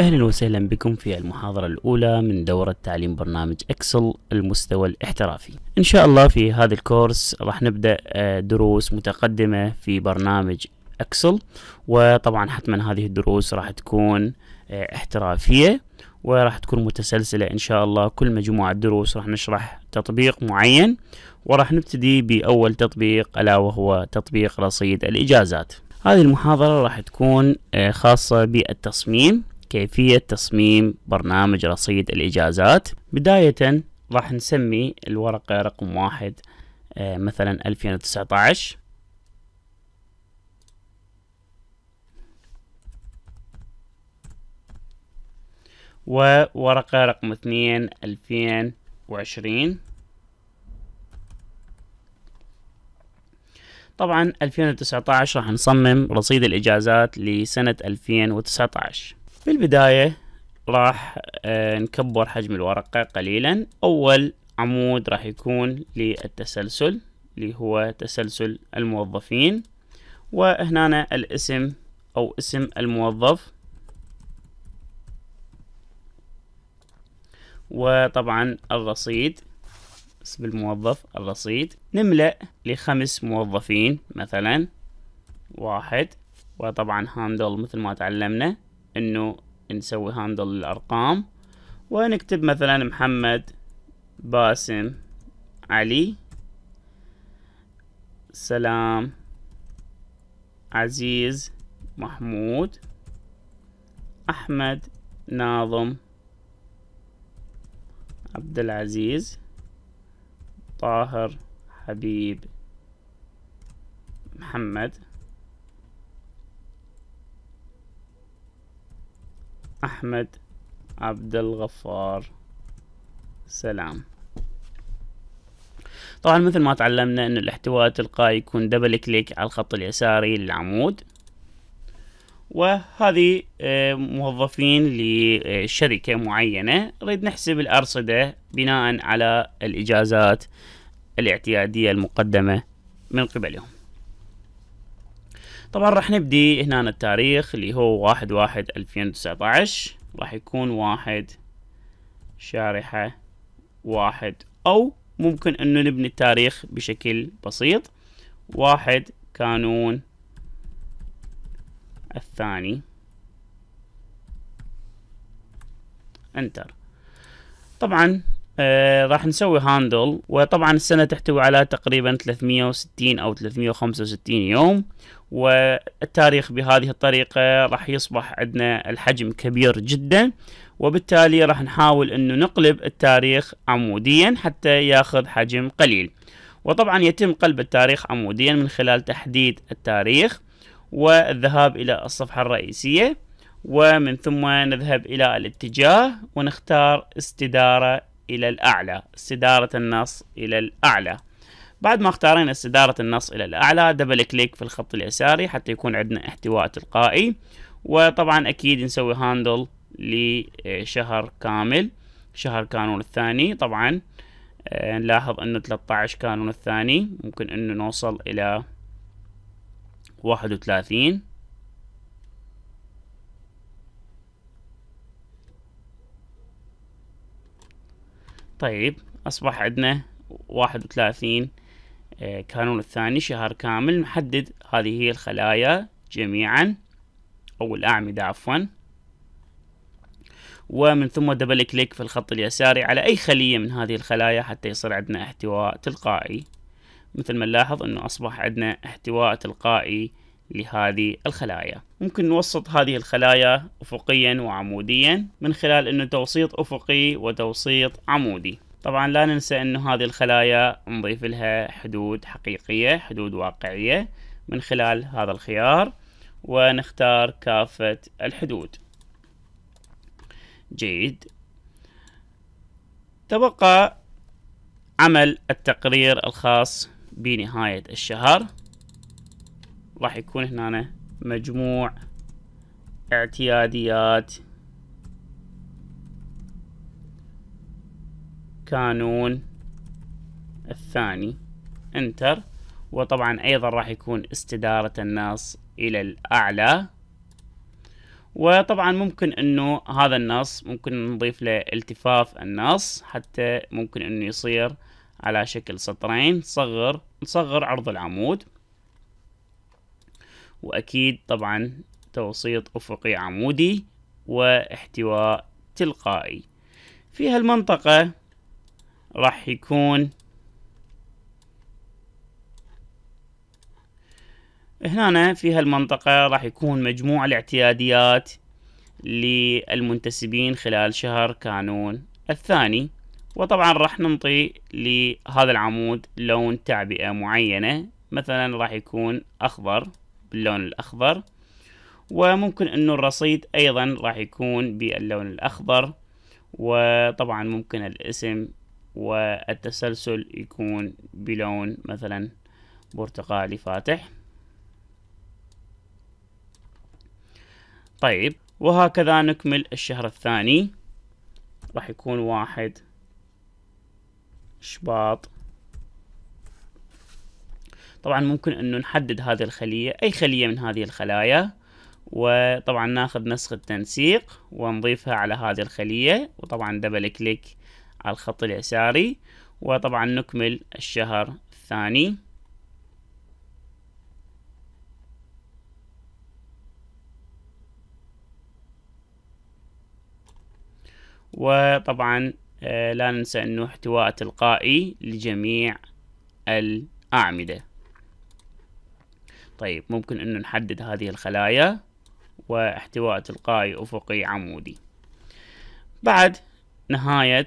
أهلا وسهلا بكم في المحاضرة الأولى من دورة تعليم برنامج إكسل المستوى الاحترافي إن شاء الله في هذا الكورس راح نبدأ آه، دروس متقدمة في برنامج إكسل وطبعا حتما هذه الدروس راح تكون آه، احترافية وراح تكون متسلسلة إن شاء الله كل مجموعة دروس راح نشرح تطبيق معين وراح نبتدي بأول تطبيق ألا وهو تطبيق رصيد الإجازات هذه المحاضرة راح تكون آه، خاصة بالتصميم كيفية تصميم برنامج رصيد الإجازات بداية راح نسمي الورقة رقم واحد آه، مثلا 2019 وورقة رقم اثنين 2020 طبعا 2019 راح نصمم رصيد الإجازات لسنة 2019 بالبداية راح آه، نكبر حجم الورقة قليلا أول عمود راح يكون للتسلسل اللي هو تسلسل الموظفين وهنا الاسم أو اسم الموظف وطبعا الرصيد اسم الموظف الرصيد نملأ لخمس موظفين مثلا واحد وطبعا هاندل مثل ما تعلمنا انه نسوي هاندل الارقام ونكتب مثلا محمد باسم علي سلام عزيز محمود احمد ناظم عبد العزيز طاهر حبيب محمد أحمد عبد الغفار سلام طبعا مثل ما تعلمنا أن الاحتواء التلقائي يكون دبل كليك على الخط اليساري للعمود وهذه آه، موظفين لشركة معينة نريد نحسب الأرصدة بناء على الإجازات الاعتيادية المقدمة من قبلهم طبعا راح نبدي هنا التاريخ اللي هو واحد واحد ألفين وتسعة راح يكون واحد شارحة واحد أو ممكن أنه نبني التاريخ بشكل بسيط واحد كانون الثاني انتر طبعا آه، راح نسوي هاندل وطبعا السنة تحتوي على تقريبا 360 أو 365 يوم والتاريخ بهذه الطريقة راح يصبح عندنا الحجم كبير جدا وبالتالي راح نحاول أنه نقلب التاريخ عموديا حتى ياخذ حجم قليل وطبعا يتم قلب التاريخ عموديا من خلال تحديد التاريخ والذهاب إلى الصفحة الرئيسية ومن ثم نذهب إلى الاتجاه ونختار استدارة إلى الأعلى استدارة النص إلى الأعلى بعد ما اختارينا استدارة النص إلى الأعلى دبل كليك في الخط اليساري حتى يكون عندنا احتواء تلقائي وطبعا أكيد نسوي هاندل لشهر كامل شهر كانون الثاني طبعا آه، نلاحظ انه 13 كانون الثاني ممكن انه نوصل الى 31 طيب أصبح عندنا واحد وثلاثين آه، كانون الثاني شهر كامل نحدد هذه هي الخلايا جميعا أو الأعمدة عفوا ومن ثم دبل كليك في الخط اليساري على أي خلية من هذه الخلايا حتى يصير عندنا احتواء تلقائي مثل ما نلاحظ أنه أصبح عندنا احتواء تلقائي لهذه الخلايا ممكن نوسط هذه الخلايا أفقيا وعموديا من خلال أنه توسيط أفقي وتوسيط عمودي طبعا لا ننسى أنه هذه الخلايا نضيف لها حدود حقيقية حدود واقعية من خلال هذا الخيار ونختار كافة الحدود جيد تبقى عمل التقرير الخاص بنهاية الشهر راح يكون هنا مجموع اعتياديات كانون الثاني انتر وطبعا ايضا راح يكون استدارة النص الى الاعلى وطبعا ممكن انه هذا النص ممكن نضيف له التفاف النص حتى ممكن انه يصير على شكل سطرين نصغر نصغر عرض العمود وأكيد طبعا توسيط أفقي عمودي واحتواء تلقائي في هالمنطقة راح يكون هنا في هالمنطقة راح يكون مجموع الاعتياديات للمنتسبين خلال شهر كانون الثاني وطبعا راح ننطي لهذا العمود لون تعبئة معينة مثلا راح يكون أخضر باللون الأخضر وممكن أنه الرصيد أيضا راح يكون باللون الأخضر وطبعا ممكن الاسم والتسلسل يكون بلون مثلا برتقالي فاتح طيب وهكذا نكمل الشهر الثاني راح يكون واحد شباط طبعا ممكن انه نحدد هذه الخلية اي خلية من هذه الخلايا وطبعا ناخذ نسخة تنسيق ونضيفها على هذه الخلية وطبعا دبل كليك على الخط اليساري وطبعا نكمل الشهر الثاني وطبعا آه، لا ننسى انه احتواء تلقائي لجميع الأعمدة طيب ممكن انه نحدد هذه الخلايا واحتواء تلقائي افقي عمودي بعد نهاية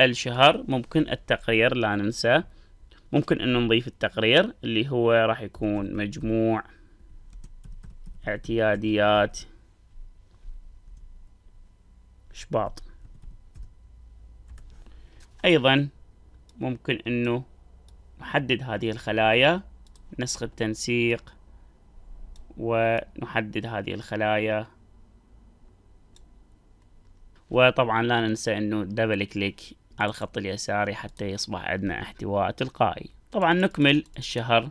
الشهر ممكن التقرير لا ننسى ممكن انه نضيف التقرير اللي هو راح يكون مجموع اعتياديات شباط ايضا ممكن انه نحدد هذه الخلايا نسخ التنسيق ونحدد هذه الخلايا وطبعا لا ننسى انه دبل كليك على الخط اليساري حتى يصبح عندنا احتواء تلقائي طبعا نكمل الشهر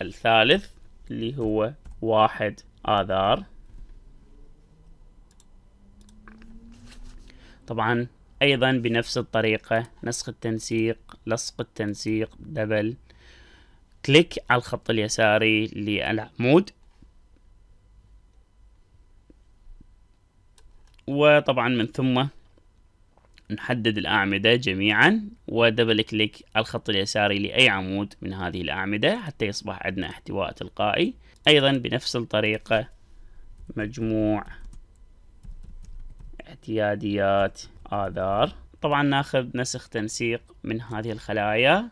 الثالث اللي هو واحد آذار طبعا أيضا بنفس الطريقة نسخ التنسيق لصق التنسيق دبل كليك على الخط اليساري للعمود وطبعا من ثم نحدد الأعمدة جميعا ودبل كليك على الخط اليساري لأي عمود من هذه الأعمدة حتى يصبح عندنا احتواء تلقائي أيضا بنفس الطريقة مجموع اعتياديات آذار طبعا ناخذ نسخ تنسيق من هذه الخلايا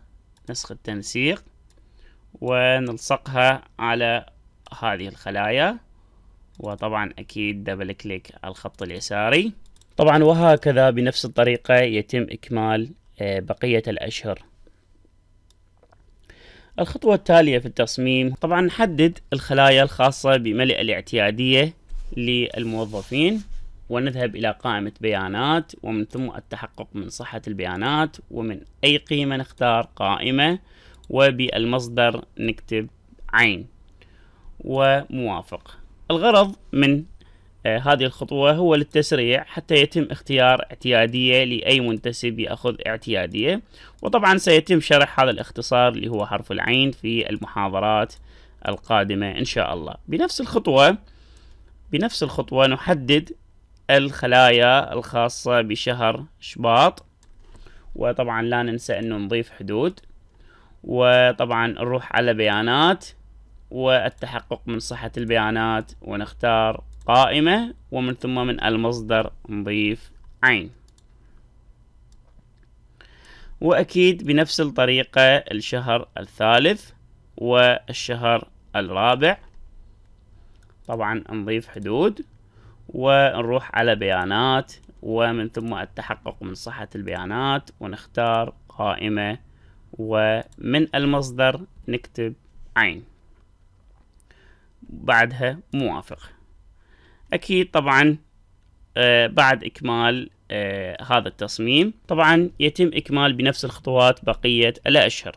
نسخ التنسيق ونلصقها على هذه الخلايا وطبعا اكيد دبل كليك على الخط اليساري طبعا وهكذا بنفس الطريقة يتم اكمال آه، بقية الاشهر الخطوة التالية في التصميم طبعا نحدد الخلايا الخاصة بملء الاعتيادية للموظفين ونذهب إلى قائمة بيانات ومن ثم التحقق من صحة البيانات ومن أي قيمة نختار قائمة وبالمصدر نكتب عين وموافق الغرض من آه هذه الخطوة هو للتسريع حتى يتم اختيار اعتيادية لأي منتسب يأخذ اعتيادية وطبعا سيتم شرح هذا الاختصار اللي هو حرف العين في المحاضرات القادمة إن شاء الله بنفس الخطوة بنفس الخطوة نحدد الخلايا الخاصة بشهر شباط وطبعا لا ننسى انه نضيف حدود وطبعا نروح على بيانات والتحقق من صحة البيانات ونختار قائمة ومن ثم من المصدر نضيف عين وأكيد بنفس الطريقة الشهر الثالث والشهر الرابع طبعا نضيف حدود ونروح على بيانات ومن ثم التحقق من صحة البيانات ونختار قائمة ومن المصدر نكتب عين بعدها موافق أكيد طبعا آه، بعد إكمال آه، هذا التصميم طبعا يتم إكمال بنفس الخطوات بقية الأشهر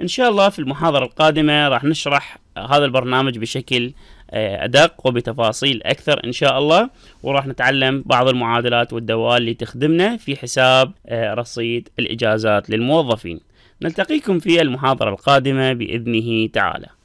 إن شاء الله في المحاضرة القادمة راح نشرح هذا البرنامج بشكل آه، أدق وبتفاصيل أكثر إن شاء الله وراح نتعلم بعض المعادلات والدوال اللي تخدمنا في حساب آه، رصيد الإجازات للموظفين نلتقيكم في المحاضرة القادمة بإذنه تعالى